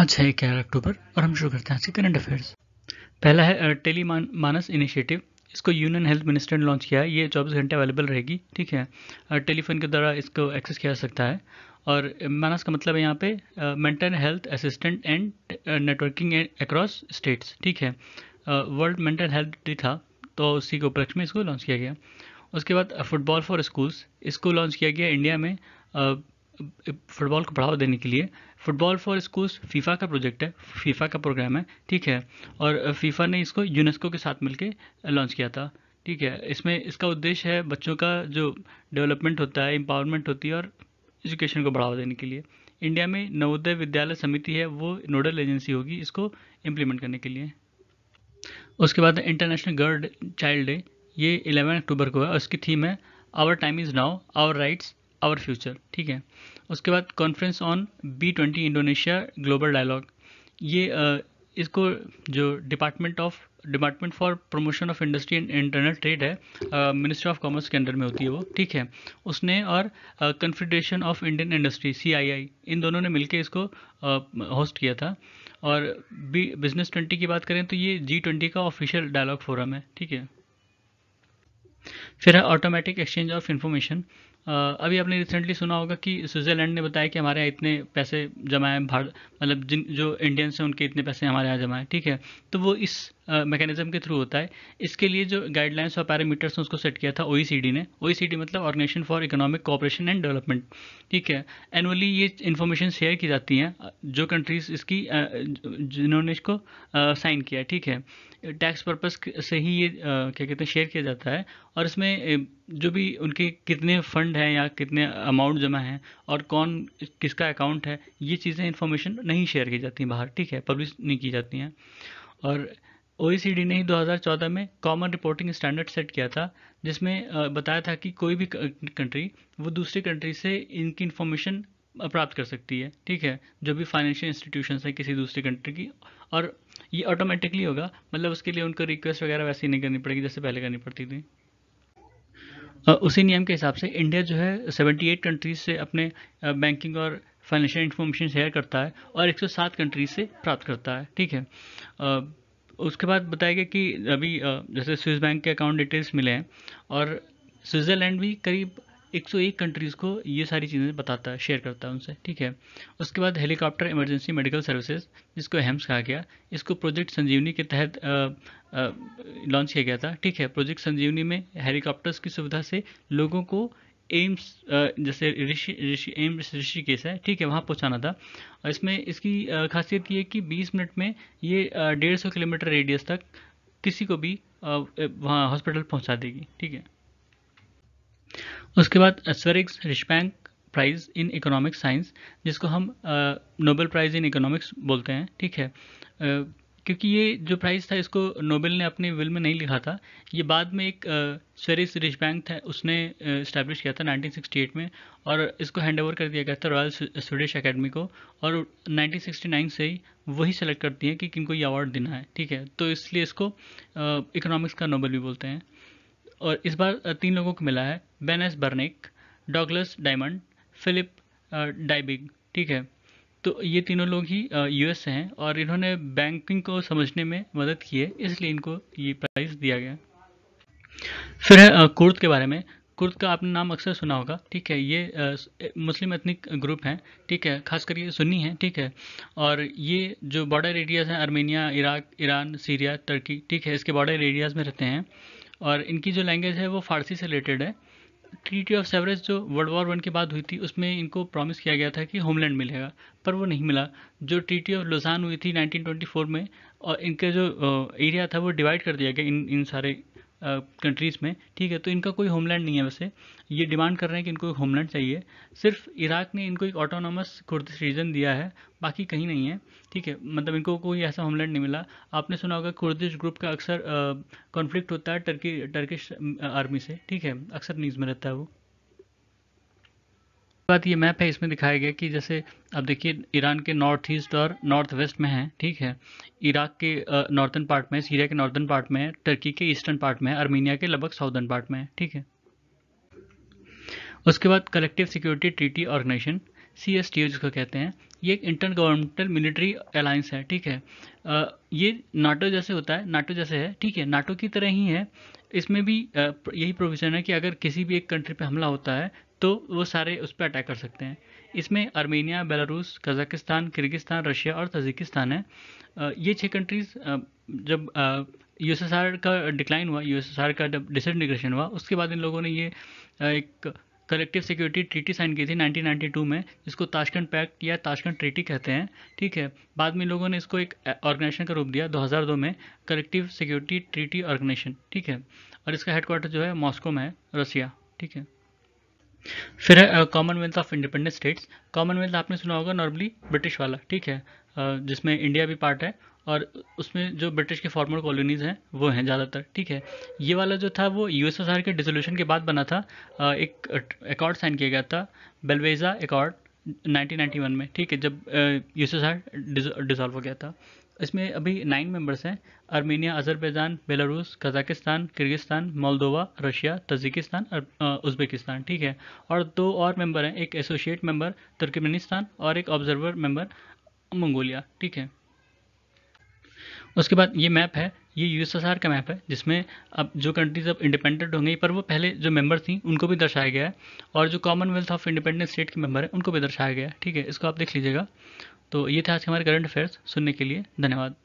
आज है ग्यारह अक्टूबर और हम शुरू करते हैं आज के करंट अफेयर्स पहला है टेली मानस इनिशिएटिव इसको यूनियन हेल्थ मिनिस्टर ने लॉन्च किया है ये चौबीस घंटे अवेलेबल रहेगी ठीक है टेलीफोन के द्वारा इसको एक्सेस किया जा सकता है और मानस का मतलब है यहाँ पे mental health assistant and networking across states ठीक है वर्ल्ड मेंटल हेल्थ डे था तो उसी के उपलक्ष्य में इसको लॉन्च किया गया उसके बाद फुटबॉल फॉर स्कूल्स इसको लॉन्च किया गया इंडिया में फुटबॉल को बढ़ावा देने के लिए फुटबॉल फॉर स्कूल्स फीफा का प्रोजेक्ट है फीफा का प्रोग्राम है ठीक है और फीफा ने इसको यूनेस्को के साथ मिलकर लॉन्च किया था ठीक है इसमें इसका उद्देश्य है बच्चों का जो डेवलपमेंट होता है एम्पावरमेंट होती है और एजुकेशन को बढ़ावा देने के लिए इंडिया में नवोदय विद्यालय समिति है वो नोडल एजेंसी होगी इसको इम्प्लीमेंट करने के लिए उसके बाद इंटरनेशनल गर्ल चाइल्ड डे ये 11 अक्टूबर को है और इसकी थीम है our time is now our rights our future ठीक है उसके बाद conference on B twenty Indonesia global dialogue ये uh, इसको जो department of department for promotion of industry and internal trade है मिनिस्ट्री ऑफ कॉमर्स के अंडर में होती है वो ठीक है उसने और confederation of Indian industry C इन दोनों ने मिलकर इसको होस्ट uh, किया था और बी बिजनेस ट्वेंटी की बात करें तो ये जी ट्वेंटी का ऑफिशियल डायलॉग फोरम है ठीक है फिर है ऑटोमेटिक एक्सचेंज ऑफ इन्फॉर्मेशन अभी आपने रिसेंटली सुना होगा कि स्विट्ज़रलैंड ने बताया कि हमारे यहाँ इतने पैसे जमाए भारत मतलब जिन जो इंडियंस हैं उनके इतने पैसे हमारे यहाँ जमाए ठीक है तो वो इस मैकेनिज्म के थ्रू होता है इसके लिए जो गाइडलाइंस और पैरामीटर्स हैं उसको सेट किया था ओ e ने ओ e मतलब organisation for economic cooperation and development ठीक है एनुअली ये इन्फॉर्मेशन शेयर की जाती हैं जो कंट्रीज़ इसकी जिन्होंने इसको साइन किया ठीक है टैक्स पर्पज़ से ही ये क्या कहते हैं शेयर किया जाता है और इसमें जो भी उनके कितने फंड हैं या कितने अमाउंट जमा हैं और कौन किसका अकाउंट है ये चीज़ें इन्फॉर्मेशन नहीं शेयर की जाती हैं बाहर ठीक है पब्लिश नहीं की जाती हैं और ओ ने ही 2014 में कॉमन रिपोर्टिंग स्टैंडर्ड सेट किया था जिसमें बताया था कि कोई भी कंट्री वो दूसरी कंट्री से इनकी इन्फॉर्मेशन प्राप्त कर सकती है ठीक है जो भी फाइनेंशियल इंस्टीट्यूशन है किसी दूसरी कंट्री की और ये ऑटोमेटिकली होगा मतलब उसके लिए उनको रिक्वेस्ट वगैरह वैसे ही नहीं करनी पड़ेगी जैसे पहले करनी पड़ती थी उसी नियम के हिसाब से इंडिया जो है 78 कंट्रीज से अपने बैंकिंग और फाइनेंशियल इंफॉर्मेशन शेयर करता है और 107 कंट्रीज से प्राप्त करता है ठीक है उसके बाद बताया गया कि अभी जैसे स्विस बैंक के अकाउंट डिटेल्स मिले हैं और स्विट्ज़रलैंड भी करीब 101 कंट्रीज़ को ये सारी चीज़ें बताता है शेयर करता है उनसे ठीक है उसके बाद हेलीकॉप्टर इमरजेंसी मेडिकल सर्विसेज जिसको हेम्स कहा गया इसको प्रोजेक्ट संजीवनी के तहत लॉन्च किया गया था ठीक है प्रोजेक्ट संजीवनी में हेलीकॉप्टर्स की सुविधा से लोगों को एम्स जैसे ऋषि ऋषि एम्स है ठीक है वहाँ पहुँचाना था और इसमें इसकी खासियत ये है कि 20 मिनट में ये डेढ़ सौ किलोमीटर रेडियस तक किसी को भी वहाँ हॉस्पिटल पहुँचा देगी ठीक है उसके बाद Sveriges Riksbank prize in economics science जिसको हम नोबेल प्राइज़ इन इकोनॉमिक्स बोलते हैं ठीक है क्योंकि ये जो प्राइज़ था इसको नोबेल ने अपने विल में नहीं लिखा था ये बाद में एक स्वेरिस रिच बैंक था उसने इस्टेब्लिश किया था 1968 में और इसको हैंड ओवर कर दिया गया था रॉयल स्वीडिश अकेडमी को और 1969 से ही वही सेलेक्ट करती है कि किनको ये अवार्ड देना है ठीक है तो इसलिए इसको इकोनॉमिक्स का नोबेल भी बोलते हैं और इस बार तीन लोगों को मिला है Ben Bernanke Douglas Diamond Philip Dybvig ठीक है तो ये तीनों लोग ही यूएस से हैं और इन्होंने बैंकिंग को समझने में मदद की है इसलिए इनको ये प्राइज़ दिया गया फिर है कुर्द के बारे में कुर्द का आपने नाम अक्सर सुना होगा ठीक है ये मुस्लिम एथनिक ग्रुप हैं ठीक है खास कर ये सुन्नी हैं ठीक है और ये जो बॉर्डर एरियाज़ हैं Armenia Iraq Iran Syria Turkey ठीक है इसके बॉर्डर एरियाज़ में रहते हैं और इनकी जो लैंग्वेज है वो फ़ारसी से रिलेटेड है ट्रीटी ऑफ सेवरेज जो वर्ल्ड वॉर वन के बाद हुई थी उसमें इनको प्रॉमिस किया गया था कि होमलैंड मिलेगा पर वो नहीं मिला जो ट्रीटी ऑफ लुसान हुई थी 1924 में और इनका जो एरिया था वो डिवाइड कर दिया गया इन इन सारे कंट्रीज़ में ठीक है तो इनका कोई होमलैंड नहीं है वैसे ये डिमांड कर रहे हैं कि इनको एक होमलैंड चाहिए सिर्फ इराक ने इनको एक ऑटोनॉमस कुर्दिश रीजन दिया है बाकी कहीं नहीं है ठीक है मतलब इनको कोई ऐसा होमलैंड नहीं मिला आपने सुना होगा कुर्दिश ग्रुप का अक्सर कॉन्फ्लिक्ट होता है टर्की टर्किश आर्मी से ठीक है अक्सर न्यूज़ में रहता है वो बात ये मैप है इसमें दिखाया गया कि जैसे अब देखिए ईरान के नॉर्थ ईस्ट और नॉर्थ वेस्ट में है ठीक है इराक के नॉर्थन पार्ट में सीरिया के नॉर्थन पार्ट में टर्की के ईस्टर्न पार्ट में अर्मीनिया के लगभग साउदर्न पार्ट में है ठीक है उसके बाद collective security treaty organisation C S T O जिसको कहते हैं ये एक इंटर गवर्नमेंटल मिलिट्री अलायंस है ठीक है आ, ये नाटो जैसे होता है नाटो जैसे है ठीक है नाटो की तरह ही है इसमें भी आ, यही प्रोविज़न है कि अगर किसी भी एक कंट्री पे हमला होता है तो वो सारे उस पर अटैक कर सकते हैं इसमें Armenia Belarus Kazakhstan Kyrgyzstan Russia और तजिकिस्तान है आ, ये छः कंट्रीज़ जब यूएसएसआर का डिक्लाइन हुआ यूएसएसआर का जब डिसइंटीग्रेशन हुआ उसके बाद इन लोगों ने ये एक कलेक्टिव सिक्योरिटी ट्रीटी साइन की थी 1992 में इसको ताशकंद पैक्ट या ताशकंद ट्रीटी कहते हैं ठीक है बाद में लोगों ने इसको एक ऑर्गेनाइजेशन का रूप दिया 2002 में कलेक्टिव सिक्योरिटी ट्रीटी ऑर्गेनाइजेशन ठीक है और इसका हेडक्वार्टर जो है मॉस्को में है रसिया ठीक है फिर है commonwealth of independent states commonwealth आपने सुना होगा नॉर्मली ब्रिटिश वाला ठीक है जिसमें इंडिया भी पार्ट है और उसमें जो ब्रिटिश के फॉर्मर कॉलोनीज़ हैं वो हैं ज़्यादातर ठीक है ये वाला जो था वो यू के डिसोल्यूशन के बाद बना था एक अकॉर्ड साइन किया गया था बेलवेजा अकॉर्ड 1991 में ठीक है जब यूएसएसआर डिसॉल्व हो गया था इसमें अभी नाइन मेंबर्स हैं Armenia Azerbaijan Belarus Kazakhstan Kyrgyzstan Moldova Russia Tajikistan और उज्बेकिस्तान ठीक है और दो और मेंबर हैं एक एसोसिएट मेंबर तुर्कमेनिस्तान और एक ऑब्जर्वर मेंबर मंगोलिया ठीक है उसके बाद ये मैप है ये यू का मैप है जिसमें अब जो कंट्रीज अब इंडिपेंडेंट होंगे पर वो पहले जो मेंबर थी उनको भी दर्शाया गया है और जो कॉमनवेल्थ ऑफ इंडिपेंडेंट स्टेट के मेंबर हैं उनको भी दर्शाया गया है ठीक है इसको आप देख लीजिएगा तो ये थे आज के हमारे करंट अफेयर्स सुनने के लिए धन्यवाद